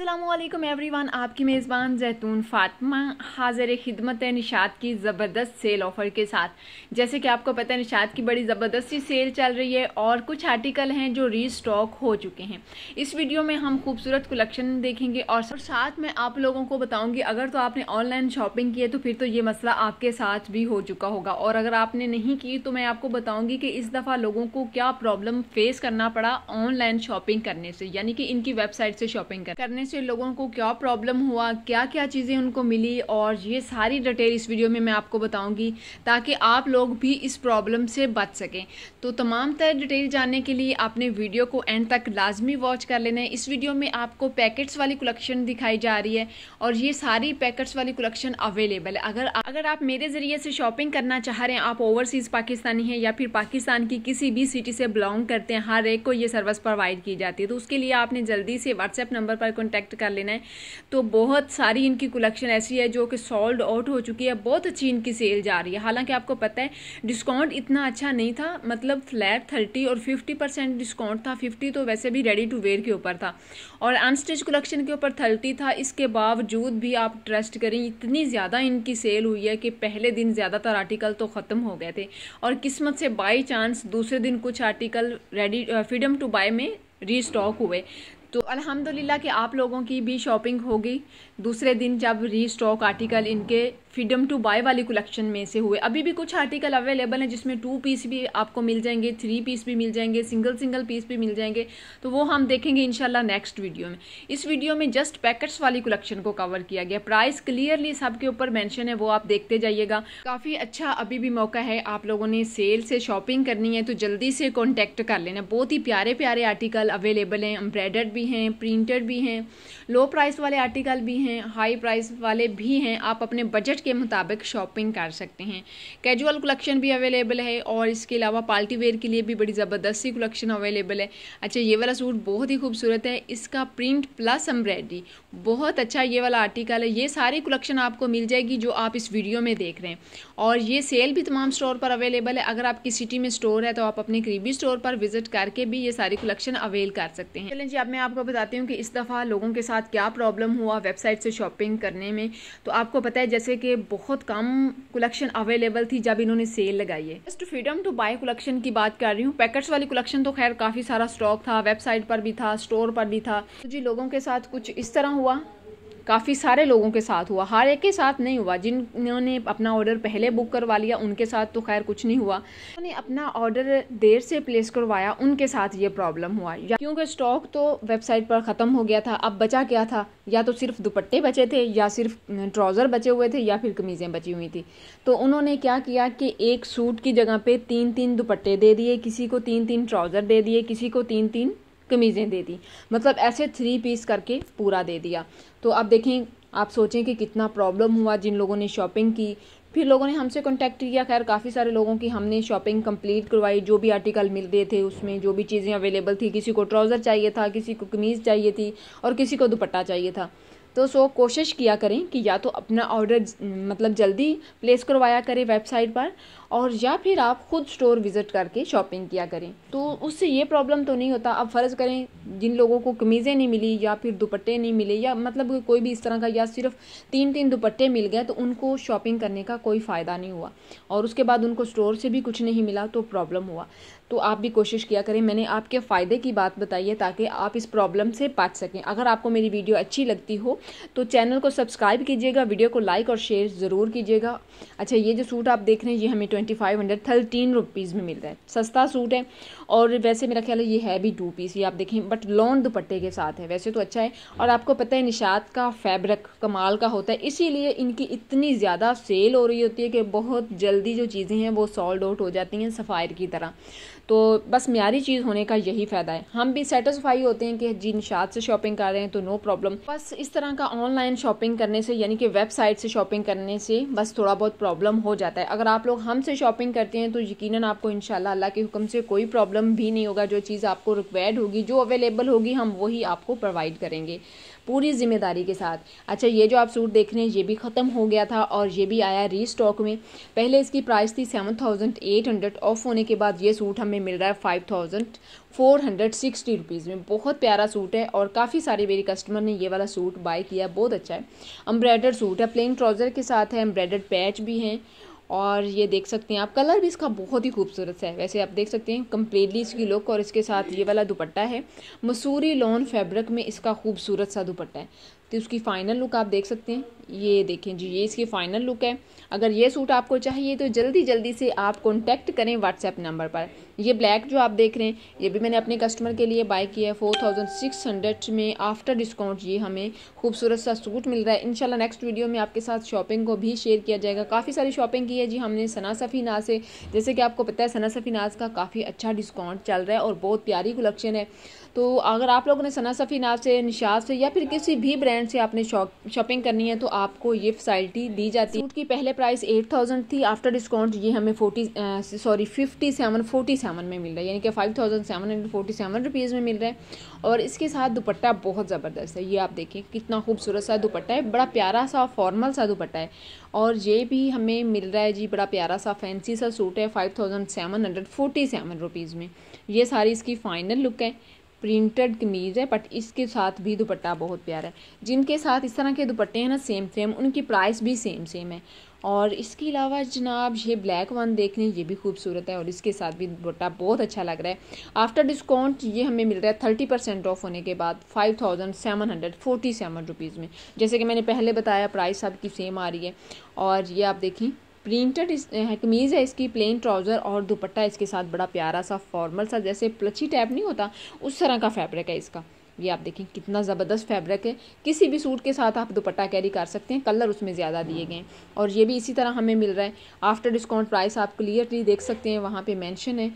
अल्लाम वन आपकी मेज़बान जैतून फातमा हाजिर खिदमत है निशात की ज़बरदस्त सेल ऑफ़र के साथ जैसे कि आपको पता है निशात की बड़ी ज़बरदस्ती सेल चल रही है और कुछ आर्टिकल हैं जो री स्टॉक हो चुके हैं इस वीडियो में हम खूबसूरत कलेक्शन देखेंगे और साथ में आप लोगों को बताऊंगी अगर तो आपने ऑनलाइन शॉपिंग की है तो फिर तो ये मसला आपके साथ भी हो चुका होगा और अगर आपने नहीं की तो मैं आपको बताऊँगी कि इस दफ़ा लोगों को क्या प्रॉब्लम फेस करना पड़ा ऑनलाइन शॉपिंग करने से यानी कि इनकी वेबसाइट से शॉपिंग करने से लोगों को क्या प्रॉब्लम हुआ क्या क्या चीज़ें उनको मिली और ये सारी डिटेल इस वीडियो में मैं आपको बताऊंगी ताकि आप लोग भी इस प्रॉब्लम से बच सकें तो तमाम तरह डिटेल जानने के लिए आपने वीडियो को एंड तक लाजमी वॉच कर लेना है इस वीडियो में आपको पैकेट्स वाली कलेक्शन दिखाई जा रही है और ये सारी पैकेट्स वाली कलेक्शन अवेलेबल है अगर अगर आप मेरे ज़रिए से शॉपिंग करना चाह रहे हैं आप ओवरसीज़ पाकिस्तानी हैं या फिर पाकिस्तान की किसी भी सिटी से बिलोंग करते हैं हर एक को ये सर्विस प्रोवाइड की जाती है तो उसके लिए आपने जल्दी से व्हाट्सएप नंबर पर कॉन्टैक्ट कॉन्टैक्ट कर लेना है तो बहुत सारी इनकी कलेक्शन ऐसी है जो कि सॉल्ड आउट हो चुकी है बहुत अच्छी इनकी सेल जा रही है हालांकि आपको पता है डिस्काउंट इतना अच्छा नहीं था मतलब फ्लैट थर्टी और फिफ्टी परसेंट डिस्काउंट था फिफ्टी तो वैसे भी रेडी टू वेयर के ऊपर था और अनस्टिच कलेक्शन के ऊपर थर्टी था इसके बावजूद भी आप ट्रस्ट करें इतनी ज़्यादा इनकी सेल हुई है कि पहले दिन ज़्यादातर आर्टिकल तो ख़त्म हो गए थे और किस्मत से बाई चांस दूसरे दिन कुछ article ready freedom to buy में रीस्टॉक हुए तो अल्हम्दुलिल्लाह कि आप लोगों की भी शॉपिंग हो गई दूसरे दिन जब री स्टॉक आर्टिकल इनके फ्रीडम टू बाय वाली कलेक्शन में से हुए अभी भी कुछ आर्टिकल अवेलेबल हैं जिसमें टू पीस भी आपको मिल जाएंगे थ्री पीस भी मिल जाएंगे सिंगल सिंगल पीस भी मिल जाएंगे तो वो हम देखेंगे इनशाला नेक्स्ट वीडियो में इस वीडियो में जस्ट पैकेट्स वाली कलेक्शन को कवर किया गया प्राइस क्लियरली सबके ऊपर मैंशन है वो आप देखते जाइएगा काफ़ी अच्छा अभी भी मौका है आप लोगों ने सेल से शॉपिंग करनी है तो जल्दी से कॉन्टैक्ट कर लेना बहुत ही प्यारे प्यारे आर्टिकल अवेलेबल हैं एम्ब्रॉयडर्ड भी भी हैं प्रिंटेड भी हैं लो प्राइस वाले आर्टिकल भी हैं हाई प्राइस वाले भी हैं आप अपने बजट के मुताबिक शॉपिंग कर सकते हैं कैजुअल कलेक्शन भी अवेलेबल है और इसके अलावा पार्टी वेयर के लिए भी बड़ी ज़बरदस्त सी कलेक्शन अवेलेबल है अच्छा ये वाला सूट बहुत ही खूबसूरत है इसका प्रिंट प्लस एम्ब्रॉयडरी बहुत अच्छा ये वाला आर्टिकल है ये सारी कलेक्शन आपको मिल जाएगी जो आप इस वीडियो में देख रहे हैं और ये सेल भी तमाम स्टोर पर अवेलेबल है अगर आपकी सिटी में स्टोर है तो आप अपने करीबी स्टोर पर विजिट करके भी ये सारी कलेक्शन अवेल कर सकते हैं चलें जी अब मैं आपको बताती हूँ कि इस दफ़ा लोगों के साथ क्या प्रॉब्लम हुआ वेबसाइट से शॉपिंग करने में तो आपको पता है जैसे कि बहुत कम कलेक्शन अवेलेबल थी जब इन्होंने सेल लगाई है just freedom to buy collection की बात कर रही हूँ पैकेट्स वाली कलेक्शन तो खैर काफ़ी सारा स्टॉक था वेबसाइट पर भी था स्टोर पर भी था तो जी लोगों के साथ कुछ इस तरह हुआ काफ़ी सारे लोगों के साथ हुआ हर एक के साथ नहीं हुआ जिन्होंने अपना ऑर्डर पहले बुक करवा लिया उनके साथ तो खैर कुछ नहीं हुआ उन्होंने अपना ऑर्डर देर से प्लेस करवाया उनके साथ ये प्रॉब्लम हुआ क्योंकि स्टॉक तो वेबसाइट पर ख़त्म हो गया था अब बचा क्या था या तो सिर्फ दुपट्टे बचे थे या सिर्फ ट्राउज़र बचे हुए थे या फिर कमीज़ें बची हुई थी तो उन्होंने क्या किया कि एक सूट की जगह पर तीन तीन दुपट्टे दे दिए किसी को तीन तीन ट्राउज़र दे दिए किसी को तीन तीन कमीज़ें दे दी मतलब ऐसे थ्री पीस करके पूरा दे दिया तो आप देखें आप सोचें कि कितना प्रॉब्लम हुआ जिन लोगों ने शॉपिंग की फिर लोगों ने हमसे कॉन्टैक्ट किया खैर काफ़ी सारे लोगों की हमने शॉपिंग कंप्लीट करवाई जो भी आर्टिकल मिल रहे थे उसमें जो भी चीज़ें अवेलेबल थी किसी को ट्राउज़र चाहिए था किसी को कमीज़ चाहिए थी और किसी को दुपट्टा चाहिए था तो सो कोशिश किया करें कि या तो अपना ऑर्डर मतलब जल्दी प्लेस करवाया करें वेबसाइट पर और या फिर आप खुद स्टोर विज़िट करके शॉपिंग किया करें तो उससे ये प्रॉब्लम तो नहीं होता अब फ़र्ज़ करें जिन लोगों को कमीज़ें नहीं मिली या फिर दुपट्टे नहीं मिले या मतलब कोई भी इस तरह का या सिर्फ तीन तीन दुपट्टे मिल गए तो उनको शॉपिंग करने का कोई फ़ायदा नहीं हुआ और उसके बाद उनको स्टोर से भी कुछ नहीं मिला तो प्रॉब्लम हुआ तो आप भी कोशिश किया करें मैंने आपके फ़ायदे की बात बताई है ताकि आप इस प्रॉब्लम से बच सकें अगर आपको मेरी वीडियो अच्छी लगती हो तो चैनल को सब्सक्राइब कीजिएगा वीडियो को लाइक और शेयर ज़रूर कीजिएगा अच्छा ये जो सूट आप देख रहे हैं ये हमें twenty five hundred thirteen rupees में मिल रहा है सस्ता सूट है और वैसे मेरा ख्याल है ये है भी टू पीस ये आप देखें बट लॉन्ग दुपट्टे के साथ है वैसे तो अच्छा है और आपको पता है निशात का फैब्रिक कमाल का होता है इसीलिए इनकी इतनी ज़्यादा सेल हो रही होती है कि बहुत जल्दी जो चीज़ें हैं वो सॉल्ड आउट हो जाती हैं सफ़ायर की तरह तो बस म्यारी चीज़ होने का यही फ़ायदा है हम भी सेटिसफाई होते हैं कि जी निशात से शॉपिंग कर रहे हैं तो नो प्रॉब्लम बस इस तरह का ऑनलाइन शॉपिंग करने से यानी कि वेबसाइट से शॉपिंग करने से बस थोड़ा बहुत प्रॉब्लम हो जाता है अगर आप लोग हम से शॉपिंग करते हैं तो यकीनन आपको इन अल्लाह के हुक्म से कोई प्रॉब्लम भी नहीं होगा जो चीज़ आपको रिक्वायर्ड होगी जो अवेलेबल होगी हम वही आपको प्रोवाइड करेंगे पूरी जिम्मेदारी के साथ अच्छा ये जो आप सूट देख रहे हैं ये भी ख़त्म हो गया था और ये भी आया री स्टॉक में पहले इसकी प्राइस थी seven thousand eight hundred off होने के बाद ये सूट हमें मिल रहा है five thousand four hundred sixty rupees में बहुत प्यारा सूट है और काफ़ी सारे मेरी कस्टमर ने ये वाला सूट बाय किया बहुत अच्छा है एम्ब्रॉयडर सूट है प्लेन ट्राउज़र के साथ है एम्ब्रॉयडर्ड पैच भी हैं और ये देख सकते हैं आप कलर भी इसका बहुत ही खूबसूरत है वैसे आप देख सकते हैं कम्प्लीटली इसकी लुक और इसके साथ ये वाला दुपट्टा है मसूरी लॉन फैब्रिक में इसका खूबसूरत सा दुपट्टा है तो उसकी फ़ाइनल लुक आप देख सकते हैं ये देखें जी ये इसकी फ़ाइनल लुक है अगर ये सूट आपको चाहिए तो जल्दी जल्दी से आप कॉन्टैक्ट करें व्हाट्सएप नंबर पर ये ब्लैक जो आप देख रहे हैं ये भी मैंने अपने कस्टमर के लिए बाय किया है फोर थाउजेंड सिक्स हंड्रेड में आफ्टर डिस्काउंट ये हमें खूबसूरत सा सूट मिल रहा है इंशाल्लाह नेक्स्ट वीडियो में आपके साथ शॉपिंग को भी शेयर किया जाएगा काफ़ी सारी शॉपिंग की है जी हमने सना सफ़ी नाज से जैसे कि आपको पता है सना सफ़ी नाज का काफ़ी अच्छा डिस्काउंट चल रहा है और बहुत प्यारी कलेक्शन है तो अगर आप लोगों ने सना सफ़ी नाज से निशाद से या फिर किसी भी ब्रांड ब्रांड से आपने शॉपिंग करनी है तो आपको ये फैसिलिटी दी जाती है की पहले प्राइस एट थाउजेंड थी आफ्टर डिस्काउंट ये हमें forty sorry fifty seven forty seven में मिल रहा है यानी कि five thousand seven hundred forty seven rupees में मिल रहा है और इसके साथ दुपट्टा बहुत ज़बरदस्त है ये आप देखें कितना खूबसूरत सा दुपट्टा है बड़ा प्यारा सा फॉर्मल सा दुपट्टा है और ये भी हमें मिल रहा है जी बड़ा प्यारा सा फैंसी सा सूट है five thousand seven hundred forty seven rupees में ये सारी इसकी फ़ाइनल लुक है प्रिंटेड कमीज़ है बट इसके साथ भी दुपट्टा बहुत प्यारा है जिनके साथ इस तरह के दुपट्टे हैं ना सेम सेम उनकी प्राइस भी सेम सेम है और इसके अलावा जनाब ये ब्लैक वन देख लें ये भी खूबसूरत है और इसके साथ भी दुपट्टा बहुत अच्छा लग रहा है आफ्टर डिस्काउंट ये हमें मिल रहा है थर्टी परसेंट ऑफ होने के बाद five thousand seven hundred forty seven rupees में जैसे कि मैंने पहले बताया प्राइस आपकी सेम आ रही है और ये आप देखें प्रिंटेड कमीज़ है इसकी प्लेन ट्राउज़र और दुपट्टा इसके साथ बड़ा प्यारा सा फॉर्मल सा जैसे प्लची टाइप नहीं होता उस तरह का फैब्रिक है इसका ये आप देखें कितना ज़बरदस्त फैब्रिक है किसी भी सूट के साथ आप दुपट्टा कैरी कर सकते हैं कलर उसमें ज़्यादा दिए गए हैं और ये भी इसी तरह हमें मिल रहा है आफ्टर डिस्काउंट प्राइस आप क्लियरली देख सकते हैं वहाँ पे मेंशन है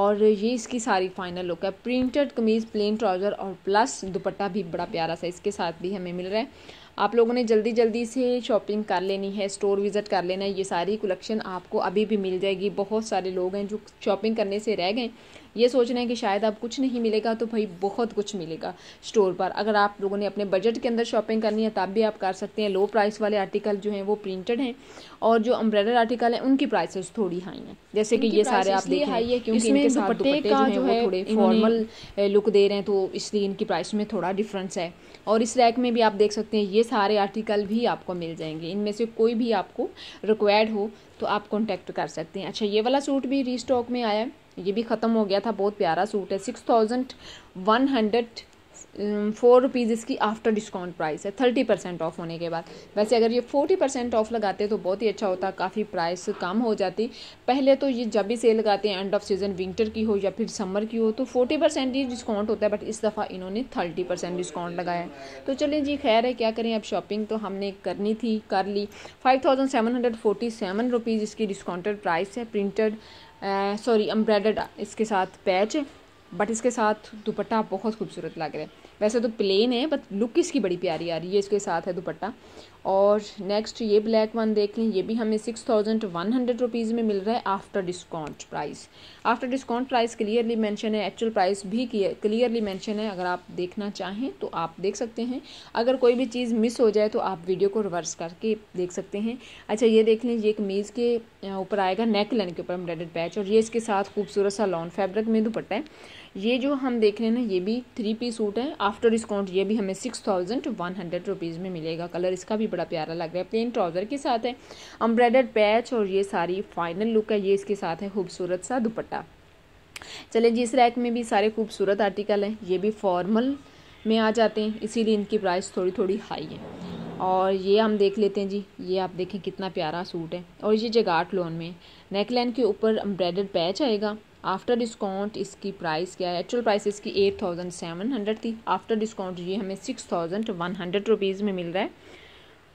और ये इसकी सारी फाइनल लुक है प्रिंटेड कमीज़ प्लेन ट्राउज़र और प्लस दुपट्टा भी बड़ा प्यारा सा इसके साथ भी हमें मिल रहा है आप लोगों ने जल्दी जल्दी से शॉपिंग कर लेनी है स्टोर विज़िट कर लेना है ये सारी कलेक्शन आपको अभी भी मिल जाएगी बहुत सारे लोग हैं जो शॉपिंग करने से रह गए ये सोच रहे हैं कि शायद आप कुछ नहीं मिलेगा तो भाई बहुत कुछ मिलेगा स्टोर पर अगर आप लोगों ने अपने बजट के अंदर शॉपिंग करनी है तब भी आप कर सकते हैं लो प्राइस वाले आर्टिकल जो हैं वो प्रिंटेड हैं और जो अम्ब्रेलर आर्टिकल हैं उनकी प्राइसेस थोड़ी हाई हैं जैसे कि ये सारे आप देखें हाई है क्योंकि इनके साथ दुपट्टे का जो है थोड़े फॉर्मल लुक दे रहे हैं तो इसलिए इनकी प्राइस में थोड़ा डिफरेंस है और इस रैक में भी आप देख सकते हैं ये सारे आर्टिकल भी आपको मिल जाएंगे इनमें से कोई भी आपको रिक्वायर्ड हो तो आप कॉन्टैक्ट कर सकते हैं अच्छा ये वाला सूट भी रीस्टॉक में आया है ये भी ख़त्म हो गया था बहुत प्यारा सूट है six thousand one hundred four rupees इसकी आफ्टर डिस्काउंट प्राइस है थर्टी परसेंट ऑफ होने के बाद वैसे अगर ये फोर्टी परसेंट ऑफ लगाते तो बहुत ही अच्छा होता काफ़ी प्राइस कम हो जाती पहले तो ये जब भी सेल लगाते हैं एंड ऑफ सीजन विंटर की हो या फिर समर की हो तो फोर्टी परसेंट ही डिस्काउंट होता है बट इस दफ़ा इन्होंने थर्टी परसेंट डिस्काउंट लगाया तो चलिए जी खैर है क्या करें अब शॉपिंग तो हमने करनी थी कर ली five thousand seven hundred forty seven rupees इसकी डिस्काउंटेड प्राइस है प्रिंटेड सॉरी एम्ब्रॉयडर्ड इसके साथ पैच बट इसके साथ दुपट्टा बहुत खूबसूरत लग रहा है वैसे तो प्लेन है बट लुक इसकी बड़ी प्यारी आ रही है इसके साथ है दुपट्टा और नेक्स्ट ये ब्लैक वन देख लें ये भी हमें six thousand one hundred rupees में मिल रहा है after discount price after discount price clearly mention है एक्चुअल प्राइस भी क्लियरली मेंशन है अगर आप देखना चाहें तो आप देख सकते हैं अगर कोई भी चीज़ मिस हो जाए तो आप वीडियो को रिवर्स करके देख सकते हैं अच्छा ये देख लें ये एक मेज़ के ऊपर आएगा नेक लाइन के ऊपर एम्ब्रॉयडर्ड पैच और ये इसके साथ खूबसूरत सा लॉन फैब्रिक में दुपट्टा है ये जो हम देख रहे हैं ना ये भी थ्री पीस सूट है आफ्टर डिस्काउंट ये भी हमें six thousand one hundred rupees में मिलेगा कलर इसका भी बड़ा प्यारा लग रहा है प्लेन ट्राउज़र के साथ है अम्ब्रेडेड पैच और ये सारी फाइनल लुक है ये इसके साथ है खूबसूरत सा दुपट्टा चले जी इस रैक में भी सारे खूबसूरत आर्टिकल हैं ये भी फॉर्मल में आ जाते हैं इसीलिए इनकी प्राइस थोड़ी थोड़ी हाई है और ये हम देख लेते हैं जी ये आप देखें कितना प्यारा सूट है और ये जगाट लोन में नेक लाइन के ऊपर एम्ब्रॉयडर्ड पैच आएगा आफ्टर डिस्काउंट इसकी प्राइस क्या है एक्चुअल प्राइस इसकी एट थाउजेंड सेवन हंड्रेड थी आफ्टर डिस्काउंट ये हमें six thousand one hundred rupees में मिल रहा है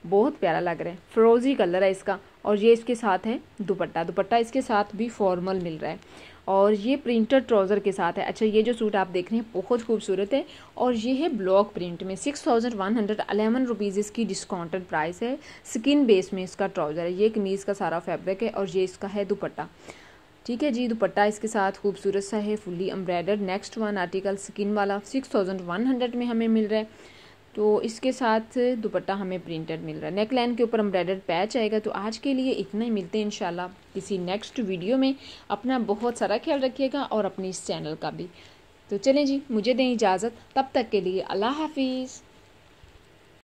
बहुत प्यारा लग रहा है फ्रोजी कलर है इसका और ये इसके साथ है दुपट्टा दुपट्टा इसके साथ भी फॉर्मल मिल रहा है और ये प्रिंटर ट्राउज़र के साथ है अच्छा ये जो सूट आप देख रहे हैं बहुत खूबसूरत है और ये है ब्लॉक प्रिंट में six thousand one hundred eleven rupees इसकी डिस्काउंटेड प्राइस है स्किन बेस में इसका ट्राउज़र है ये कमीज़ का सारा फैब्रिक है और ये इसका है दुपट्टा ठीक है जी दुपट्टा इसके साथ खूबसूरत सा है fully embroider next one article skin वाला सिक्स थाउजेंड वन हंड्रेड में हमें मिल रहा है तो इसके साथ दुपट्टा हमें प्रिंटेड मिल रहा है नेक लाइन के ऊपर एम्ब्रॉयडर पैच आएगा तो आज के लिए इतना ही मिलते हैं इंशाल्लाह किसी नेक्स्ट वीडियो में अपना बहुत सारा ख्याल रखिएगा और अपने इस चैनल का भी तो चलें जी मुझे दें इजाज़त तब तक के लिए अल्लाह हाफिज़